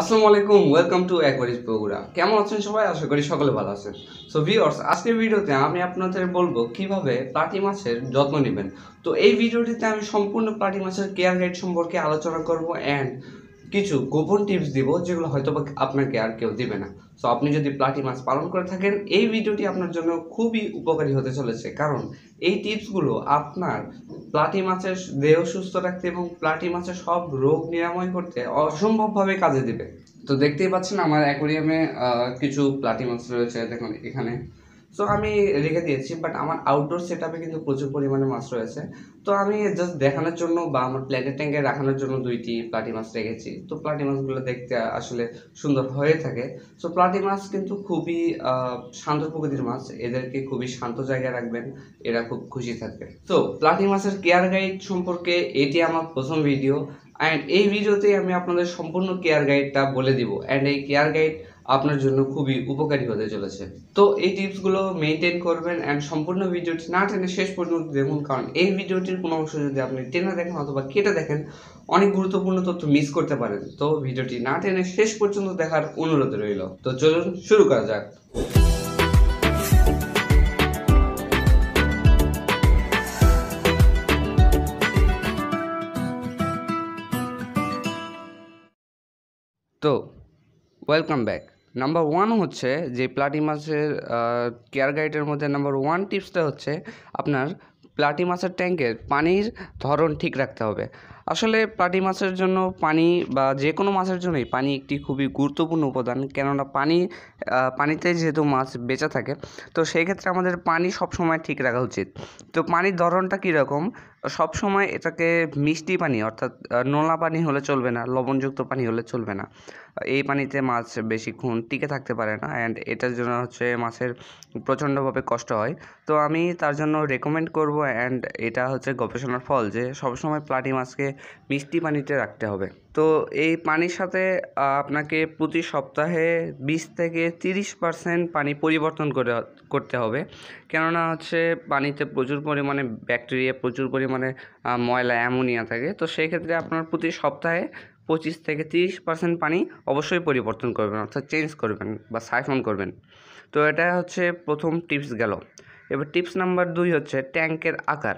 আসসালামু আলাইকুম welcome to অ্যাকোয়ারিজ programme কেমন আছেন সবাই আশা করি সকলে ভালো আছেন সো ভিউয়ার্স আজকের ভিডিওতে আমি আপনাদের বলবো কিভাবে প্লাটি মাছের যত্ন নেবেন তো এই ভিডিওটিতে আমি সম্পূর্ণ প্লাটি মাছের কেয়ার গাইড সম্পর্কে আলোচনা করব অ্যান্ড কিছু গোপন টিপস দিব যেগুলো হয়তো আপনাকে আর কেউ দিবে না সো আপনি যদি প্লাটি মাছ পালন করে থাকেন এই ভিডিওটি আপনার জন্য খুবই উপকারী হতে চলেছে কারণ এই টিপসগুলো আপনার প্লাটি মাছের দেহ সুস্থ রাখতে এবং প্লাটি মাছের সব রোগ নিরাময় করতে অসম্ভবভাবে কাজে দেবে তো দেখতেই পাচ্ছেন আমার অ্যাকোরিয়ামে কিছু প্লাটি মাছ রয়েছে দেখুন এখানে সো আমি রেখে দিয়েছি বাট আমার আউটডোর সেট কিন্তু প্রচুর পরিমাণে মাছ রয়েছে তো আমি জাস্ট দেখানোর জন্য বা আমার প্ল্যাটের ট্যাঙ্কে রাখানোর জন্য দুইটি প্লাটি মাছ রেখেছি তো প্লাটি মাছগুলো দেখতে আসলে সুন্দর হয়ে থাকে সো প্লাটি মাছ কিন্তু খুবই শান্ত প্রকৃতির মাছ এদেরকে খুবই শান্ত জায়গায় রাখবেন এরা খুব খুশি থাকবে তো প্লাটি মাছের কেয়ার গাইড সম্পর্কে এটি আমার প্রথম ভিডিও অ্যান্ড এই ভিডিওতেই আমি আপনাদের সম্পূর্ণ কেয়ার গাইডটা বলে দিব অ্যান্ড এই কেয়ার গাইড আপনার জন্য খুবই উপকারী হতে চলেছে তো এই টিপসগুলো মেনটেন করবেন অ্যান্ড সম্পূর্ণ ভিডিওটি না টেনে শেষ পর্যন্ত দেখুন কারণ এই ভিডিওটির কোনো অংশ যদি আপনি টেনে দেখেন অথবা কেটে দেখেন অনেক গুরুত্বপূর্ণ তথ্য মিস করতে পারেন তো ভিডিওটি না টেনে শেষ পর্যন্ত দেখার অনুরোধ রইল তো চলুন শুরু করা যাক তো ওয়েলকাম ব্যাক নাম্বার ওয়ান হচ্ছে যে প্লাটিমাসের কেয়ার গাইডের মধ্যে নাম্বার ওয়ান টিপসটা হচ্ছে আপনার প্লাটিমাসের ট্যাঙ্কের পানির ধরন ঠিক রাখতে হবে আসলে পাটি মাছের জন্য পানি বা যে কোনো মাছের জন্যই পানি একটি খুবই গুরুত্বপূর্ণ উপাদান কেননা পানি পানিতে যেহেতু মাছ বেঁচে থাকে তো সেই ক্ষেত্রে আমাদের পানি সবসময় ঠিক রাখা উচিত তো পানির ধরনটা কীরকম সবসময় এটাকে মিষ্টি পানি অর্থাৎ নোনা পানি হলে চলবে না লবণযুক্ত পানি হলে চলবে না এই পানিতে মাছ বেশিক্ষণ টিকে থাকতে পারে না অ্যান্ড এটার জন্য হচ্ছে মাছের প্রচণ্ডভাবে কষ্ট হয় তো আমি তার জন্য রেকমেন্ড করব অ্যান্ড এটা হচ্ছে গবেষণার ফল যে সবসময় প্লাটি মাছকে মিষ্টি পানিতে রাখতে হবে তো এই পানির সাথে আপনাকে প্রতি সপ্তাহে বিশ থেকে তিরিশ পার্সেন্ট পানি পরিবর্তন করে করতে হবে কেননা হচ্ছে পানিতে প্রচুর পরিমাণে ব্যাকটেরিয়া প্রচুর পরিমাণে ময়লা অ্যামোনিয়া থাকে তো সেই ক্ষেত্রে আপনার প্রতি সপ্তাহে পঁচিশ থেকে তিরিশ পার্সেন্ট পানি অবশ্যই পরিবর্তন করবেন অর্থাৎ চেঞ্জ করবেন বা সাইফন করবেন তো এটা হচ্ছে প্রথম টিপস গেল এবার টিপস নাম্বার দুই হচ্ছে ট্যাঙ্কের আকার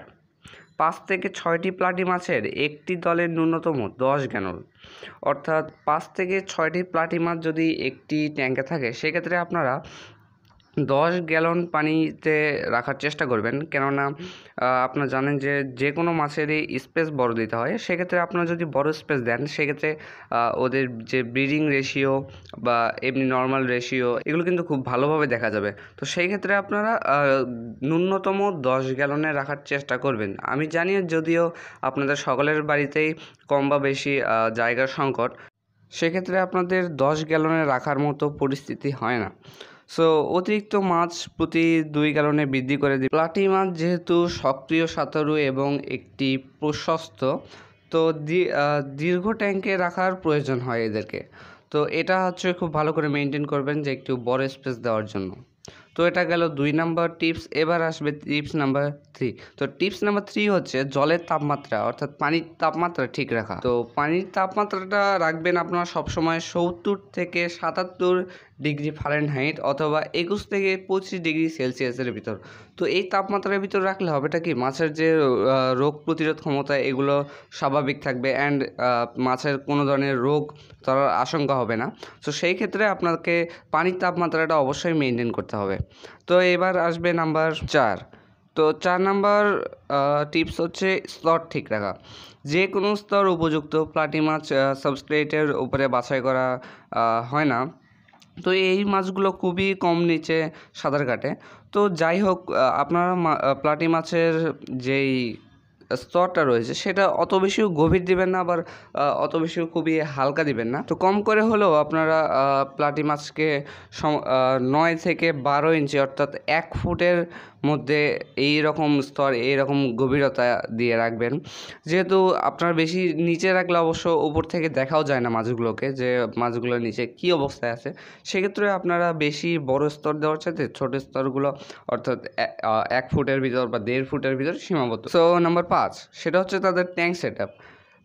পাঁচ থেকে ছয়টি প্লাটি মাছের একটি দলের ন্যূনতম দশ গ্যানল অর্থাৎ পাঁচ থেকে ছয়টি প্লাটি মাছ যদি একটি ট্যাঙ্কে থাকে সেক্ষেত্রে আপনারা দশ গ্যালন পানিতে রাখার চেষ্টা করবেন কেননা আপনারা জানেন যে যে কোনো মাছেরই স্পেস বড় দিতে হয় সেক্ষেত্রে আপনারা যদি বড় স্পেস দেন সেক্ষেত্রে ওদের যে ব্রিডিং রেশিও বা এমনি নর্মাল রেশিও এগুলো কিন্তু খুব ভালোভাবে দেখা যাবে তো সেই ক্ষেত্রে আপনারা ন্যূনতম দশ গ্যালনে রাখার চেষ্টা করবেন আমি জানি যদিও আপনাদের সকলের বাড়িতেই কম বা বেশি জায়গার সংকট সেক্ষেত্রে আপনাদের দশ গ্যালনে রাখার মতো পরিস্থিতি হয় না সো অতিরিক্ত মাছ প্রতি দুই কারণে বৃদ্ধি করে দিই প্লাটি মাছ যেহেতু সক্রিয় সাঁতারু এবং একটি প্রশস্ত তো দীর্ঘ ট্যাঙ্কে রাখার প্রয়োজন হয় এদেরকে তো এটা হচ্ছে খুব ভালো করে মেনটেন করবেন যে একটু বড় স্পেস দেওয়ার জন্য তো এটা গেল দুই নাম্বার টিপস এবার আসবে টিপস নাম্বার থ্রি তো টিপস নাম্বার থ্রি হচ্ছে জলের তাপমাত্রা অর্থাৎ পানির তাপমাত্রা ঠিক রাখা তো পানির তাপমাত্রাটা রাখবেন আপনারা সবসময় সত্তর থেকে সাতাত্তর ডিগ্রি ফারেনহাইট অথবা একুশ থেকে পঁচিশ ডিগ্রি সেলসিয়াসের ভিতর তো এই তাপমাত্রার ভিতর রাখলে হবেটা কি মাছের যে রোগ প্রতিরোধ ক্ষমতা এগুলো স্বাভাবিক থাকবে অ্যান্ড মাছের কোনো ধরনের রোগ ধরার আশঙ্কা হবে না তো সেই ক্ষেত্রে আপনাকে পানির তাপমাত্রাটা অবশ্যই মেনটেন করতে হবে তো এবার আসবে নাম্বার চার তো চার নাম্বার টিপস হচ্ছে স্তর ঠিক রাখা যে কোনো স্তর উপযুক্ত প্লাটি মাছ সাবস্ট্রেটের উপরে বাছাই করা হয় না তো এই মাছগুলো খুবই কম নিচে সাঁতার কাটে তো যাই হোক আপনারা প্লাটি মাছের যেই স্তরটা রয়েছে সেটা অত বেশিও গভীর দিবেন না আবার অত বেশিও খুবই হালকা দিবেন না তো কম করে হলেও আপনারা প্লাটি মাছকে নয় থেকে বারো ইঞ্চি অর্থাৎ এক ফুটের মধ্যে এই রকম স্তর এই রকম গভীরতা দিয়ে রাখবেন যেহেতু আপনার বেশি নিচে রাখলে অবশ্য উপর থেকে দেখাও যায় না মাছগুলোকে যে মাছগুলো নিচে কি অবস্থায় আছে সেক্ষেত্রে আপনারা বেশি বড় স্তর দেওয়ার সাথে ছোট স্তরগুলো অর্থাৎ এক ফুটের ভিতর বা দেড় ফুটের ভিতর সীমাবদ্ধ সো নাম্বার পাঁচ সেটা হচ্ছে তাদের ট্যাঙ্ক সেট আপ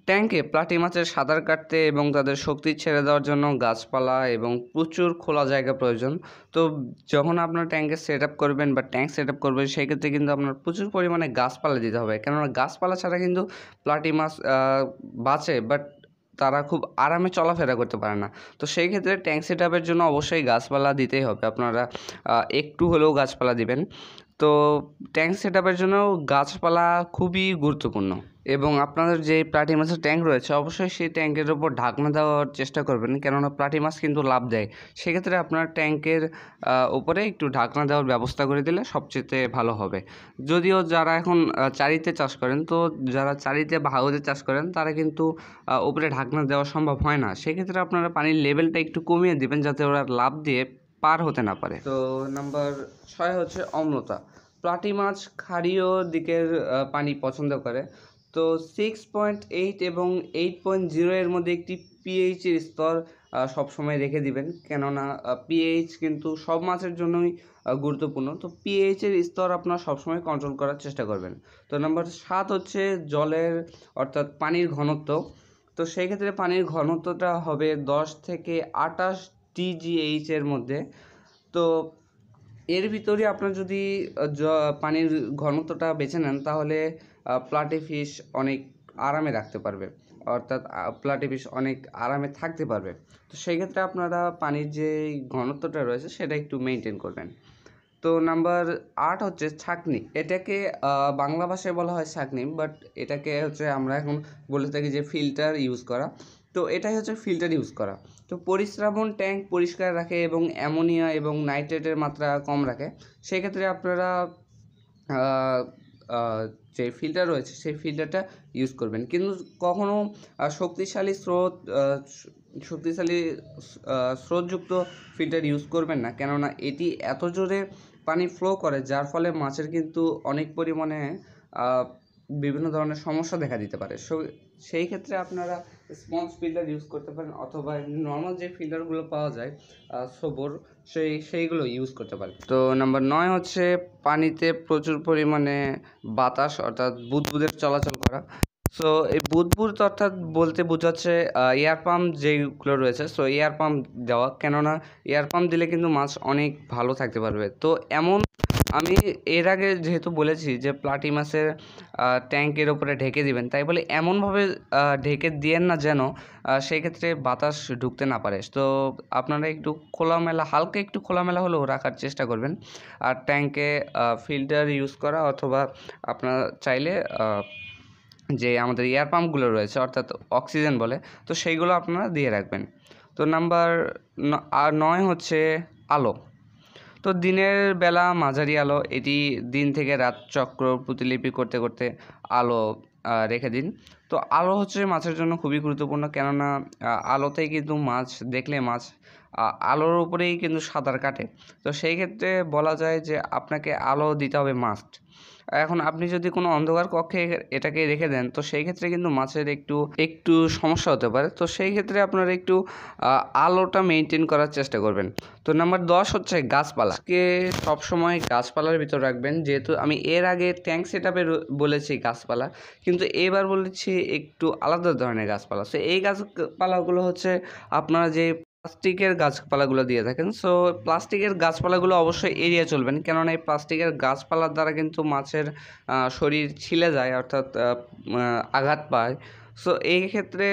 ট্যাঙ্কে প্লাটি মাছের সাঁতার কাটতে এবং তাদের শক্তি ছেড়ে দেওয়ার জন্য গাছপালা এবং প্রচুর খোলা জায়গা প্রয়োজন তো যখন আপনার ট্যাঙ্কে সেট আপ করবেন বা ট্যাঙ্ক সেট আপ করবেন সেক্ষেত্রে কিন্তু আপনার প্রচুর পরিমাণে গাছপালা দিতে হবে কেননা গাছপালা ছাড়া কিন্তু প্লাটি মাছ বাঁচে বাট তারা খুব আরামে চলাফেরা করতে পারে না তো সেই ক্ষেত্রে ট্যাঙ্ক সেট আপের জন্য অবশ্যই গাছপালা দিতেই হবে আপনারা একটু হলেও গাছপালা দিবেন তো ট্যাঙ্ক সেট আপের জন্য গাছপালা খুবই গুরুত্বপূর্ণ এবং আপনাদের যে প্লাটি মাছের ট্যাঙ্ক রয়েছে অবশ্যই সেই ট্যাঙ্কের ওপর ঢাকনা দেওয়ার চেষ্টা করবেন কেননা প্লাটি মাছ কিন্তু লাভ দেয় সেক্ষেত্রে আপনার ট্যাঙ্কের উপরে একটু ঢাকনা দেওয়ার ব্যবস্থা করে দিলে সবচেয়ে ভালো হবে যদিও যারা এখন চারিতে চাষ করেন তো যারা চারিতে বা হাউজে চাষ করেন তারা কিন্তু উপরে ঢাকনা দেওয়া সম্ভব হয় না সেক্ষেত্রে আপনারা পানির লেভেলটা একটু কমিয়ে দেবেন যাতে ওরা লাভ দিয়ে পার হতে না পারে তো নাম্বার ছয় হচ্ছে অম্লতা প্লাটি মাছ ক্ষারীয় দিকের পানি পছন্দ করে তো সিক্স পয়েন্ট এইট এবং এইট পয়েন্ট জিরো এর মধ্যে একটি পিএইচের স্তর সবসময় রেখে দিবেন কেননা পিএইচ কিন্তু সব মাছের জন্যই গুরুত্বপূর্ণ তো পিএইচের স্তর আপনার সবসময় কন্ট্রোল করার চেষ্টা করবেন তো নাম্বার সাত হচ্ছে জলের অর্থাৎ পানির ঘনত্ব তো সেক্ষেত্রে পানির ঘনত্বটা হবে দশ থেকে আটাশ ডিজিএইচ মধ্যে তো এর ভিতরে আপনার যদি পানির ঘনত্বটা বেছে নেন তাহলে প্লাটি ফিশ অনেক আরামে রাখতে পারবে অর্থাৎ প্লাটি ফিশ অনেক আরামে থাকতে পারবে তো সেই ক্ষেত্রে আপনারা পানির যে ঘনত্বটা রয়েছে সেটা একটু মেনটেন করবেন তো নাম্বার আট হচ্ছে ছাকনি এটাকে বাংলা ভাষায় বলা হয় ছাকনি বাট এটাকে হচ্ছে আমরা এখন বলে থাকি যে ফিল্টার ইউজ করা তো এটাই হচ্ছে ফিল্টার ইউজ করা তো পরিশ্রাবণ ট্যাঙ্ক পরিষ্কার রাখে এবং অ্যামোনিয়া এবং নাইট্রেটের মাত্রা কম রাখে সেক্ষেত্রে আপনারা যে ফিল্টার রয়েছে সেই ফিল্টারটা ইউজ করবেন কিন্তু কখনও শক্তিশালী স্রোত শক্তিশালী স্রোতযুক্ত ফিল্টার ইউজ করবেন না কেননা এটি এত জোরে পানি ফ্লো করে যার ফলে মাছের কিন্তু অনেক পরিমাণে বিভিন্ন ধরনের সমস্যা দেখা দিতে পারে সেই ক্ষেত্রে আপনারা স্পঞ্জ ফিল্টার ইউজ করতে পারেন অথবা নর্মাল যে ফিল্টারগুলো পাওয়া যায় সবর সেই সেইগুলো ইউজ করতে পারেন তো নাম্বার নয় হচ্ছে পানিতে প্রচুর পরিমাণে বাতাস অর্থাৎ বুদবুদের চলাচল করা সো এই বুদবুদ অর্থাৎ বলতে বোঝাচ্ছে এয়ার পাম্প যেগুলো রয়েছে সো এয়ার পাম্প দেওয়া কেননা এয়ার পাম্প দিলে কিন্তু মাছ অনেক ভালো থাকতে পারবে তো এমন আমি এর আগে যেহেতু বলেছি যে প্লাটি মাছের ট্যাঙ্কের ওপরে ঢেকে দিবেন তাই বলে এমনভাবে ঢেকে দিয়েন না যেন সেক্ষেত্রে বাতাস ঢুকতে না পারে তো আপনারা একটু খোলামেলা হালকা একটু খোলামেলা হলেও রাখার চেষ্টা করবেন আর ট্যাঙ্কে ফিল্টার ইউজ করা অথবা আপনারা চাইলে যে আমাদের এয়ার পাম্পগুলো রয়েছে অর্থাৎ অক্সিজেন বলে তো সেইগুলো আপনারা দিয়ে রাখবেন তো নাম্বার আর নয় হচ্ছে আলো তো দিনের বেলা মাঝারি আলো এটি দিন থেকে রাত চক্র প্রতিলিপি করতে করতে আলো রেখে দিন তো আলো হচ্ছে মাছের জন্য খুবই গুরুত্বপূর্ণ কেননা আলোতেই কিন্তু মাছ দেখলে মাছ আলোর উপরেই কিন্তু সাঁতার কাটে তো সেই ক্ষেত্রে বলা যায় যে আপনাকে আলো দিতে হবে মাস্ট এখন আপনি যদি কোনো অন্ধকার কক্ষে এটাকে রেখে দেন তো সেই ক্ষেত্রে কিন্তু মাছের একটু একটু সমস্যা হতে পারে তো সেই ক্ষেত্রে আপনারা একটু আলোটা মেনটেন করার চেষ্টা করবেন তো নাম্বার দশ হচ্ছে গাছপালাকে সবসময় গাছপালার ভিতর রাখবেন যেহেতু আমি এর আগে ট্যাঙ্ক সেট বলেছি গাছপালা কিন্তু এবার বলেছি একটু আলাদা ধরনের গাছপালা তো এই গাছপালাগুলো হচ্ছে আপনারা যে প্লাস্টিকের গাছপালাগুলো দিয়ে থাকেন সো প্লাস্টিকের গাছপালাগুলো অবশ্যই এড়িয়ে চলবেন কেননা এই প্লাস্টিকের গাছপালার দ্বারা কিন্তু মাছের শরীর ছিলে যায় অর্থাৎ আঘাত পায় সো এই ক্ষেত্রে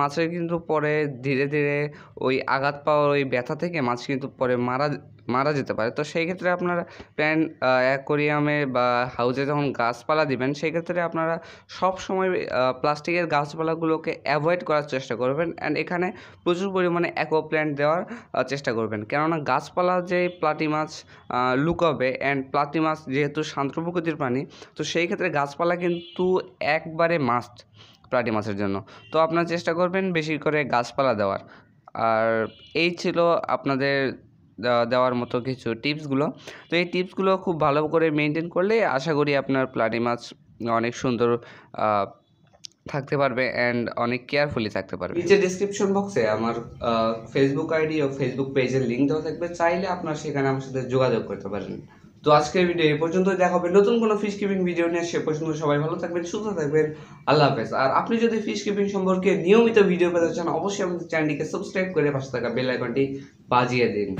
মাছের কিন্তু পরে ধীরে ধীরে ওই আঘাত পাওয়ার ওই ব্যথা থেকে মাছ কিন্তু পরে মারা মারা যেতে পারে তো সেই ক্ষেত্রে আপনারা প্যান অ্যাকোরিয়ামে বা হাউজে যখন গাছপালা দিবেন সেই ক্ষেত্রে আপনারা সব সময় প্লাস্টিকের গাছপালাগুলোকে অ্যাভয়েড করার চেষ্টা করবেন অ্যান্ড এখানে প্রচুর পরিমাণে অ্যাকো প্ল্যান্ট দেওয়ার চেষ্টা করবেন কেননা গাছপালা যে প্লাটি মাছ লুকাবে অ্যান্ড প্লাটি মাছ যেহেতু শান্ত প্রকৃতির প্রাণী তো সেই ক্ষেত্রে গাছপালা কিন্তু একবারে মাস্ট প্লাটি মাছের জন্য তো আপনারা চেষ্টা করবেন বেশি করে গাছপালা দেওয়ার আর এই ছিল আপনাদের দেওয়ার মতো কিছু টিপসগুলো তো এই টিপসগুলো খুব ভালো করে মেনটেন করলে আশা করি আপনার প্লাটি মাছ অনেক সুন্দর থাকতে পারবে অ্যান্ড অনেক কেয়ারফুলি থাকতে পারবে নিচে ডিসক্রিপশন বক্সে আমার ফেসবুক আইডি ও ফেসবুক পেজের লিঙ্ক দেওয়া থাকবে চাইলে আপনার সেখানে আমার সাথে যোগাযোগ করতে পারেন তো আজকের ভিডিও এই পর্যন্ত দেখা হবে নতুন কোনো ফিশ কিপিং ভিডিও নিয়ে সে পর্যন্ত সবাই ভালো থাকবেন সুস্থ থাকবেন আল্লাহ হাফেজ আর আপনি যদি ফিশ কিপিং সম্পর্কে নিয়মিত ভিডিও পেতে চান অবশ্যই আমাদের চ্যানেলটিকে সাবস্ক্রাইব করে পাশে থাকা বেল আইকনটি বাজিয়ে দিন